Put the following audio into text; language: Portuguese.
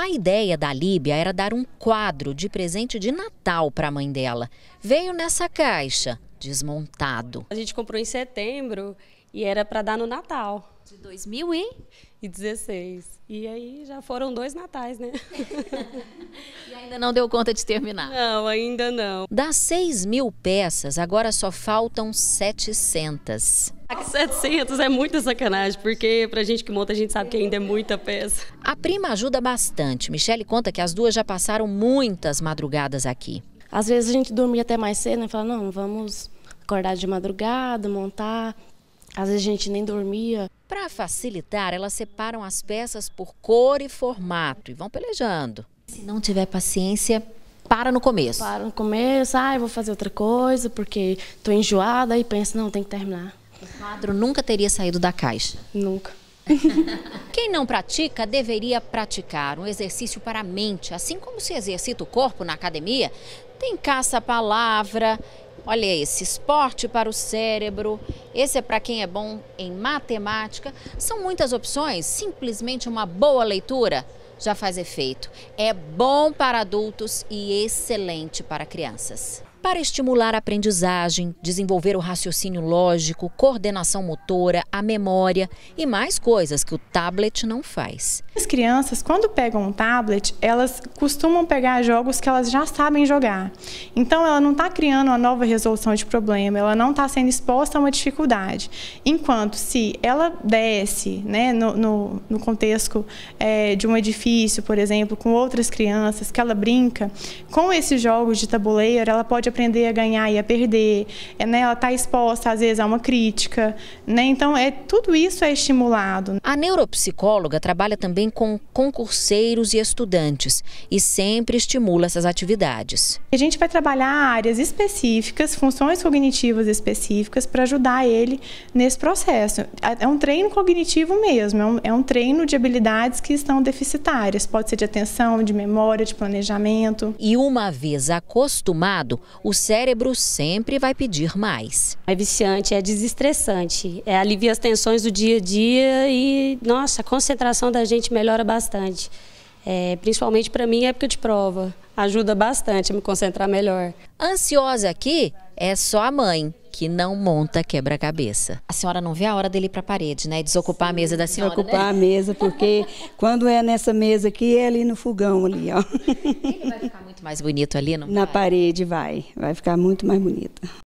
A ideia da Líbia era dar um quadro de presente de Natal para a mãe dela. Veio nessa caixa, desmontado. A gente comprou em setembro e era para dar no Natal. De 2016. E aí já foram dois natais, né? e ainda não deu conta de terminar. Não, ainda não. Das 6 mil peças, agora só faltam 700. 700 é muita sacanagem, porque pra gente que monta, a gente sabe que ainda é muita peça. A prima ajuda bastante. Michele conta que as duas já passaram muitas madrugadas aqui. Às vezes a gente dormia até mais cedo, né? Fala, não, vamos acordar de madrugada, montar. Às vezes a gente nem dormia. Para facilitar, elas separam as peças por cor e formato e vão pelejando. Se não tiver paciência, para no começo. Para no começo, ah, eu vou fazer outra coisa porque estou enjoada e penso, não, tem que terminar. O quadro nunca teria saído da caixa. Nunca. Quem não pratica deveria praticar um exercício para a mente, assim como se exercita o corpo na academia. Tem caça-palavra, Olha esse, esporte para o cérebro, esse é para quem é bom em matemática. São muitas opções, simplesmente uma boa leitura já faz efeito. É bom para adultos e excelente para crianças para estimular a aprendizagem, desenvolver o raciocínio lógico, coordenação motora, a memória e mais coisas que o tablet não faz. As crianças, quando pegam um tablet, elas costumam pegar jogos que elas já sabem jogar. Então, ela não está criando uma nova resolução de problema, ela não está sendo exposta a uma dificuldade. Enquanto se ela desce né, no, no, no contexto é, de um edifício, por exemplo, com outras crianças, que ela brinca, com esses jogos de tabuleiro, ela pode pode aprender a ganhar e a perder, é, né, ela está exposta às vezes a uma crítica, né? Então é tudo isso é estimulado. A neuropsicóloga trabalha também com concurseiros e estudantes e sempre estimula essas atividades. A gente vai trabalhar áreas específicas, funções cognitivas específicas para ajudar ele nesse processo. É, é um treino cognitivo mesmo, é um, é um treino de habilidades que estão deficitárias, pode ser de atenção, de memória, de planejamento. E uma vez acostumado, o cérebro sempre vai pedir mais. É viciante, é desestressante, é alivia as tensões do dia a dia e, nossa, a concentração da gente melhora bastante. É, principalmente para mim, época de prova. Ajuda bastante a me concentrar melhor. Ansiosa aqui, é só a mãe que não monta quebra-cabeça. A senhora não vê a hora dele ir para a parede, né? Desocupar Sim, a mesa da senhora, né? Desocupar né? a mesa, porque quando é nessa mesa aqui, é ali no fogão, ali, ó. Ele vai ficar muito mais bonito ali, não Na vai? parede, vai. Vai ficar muito mais bonito.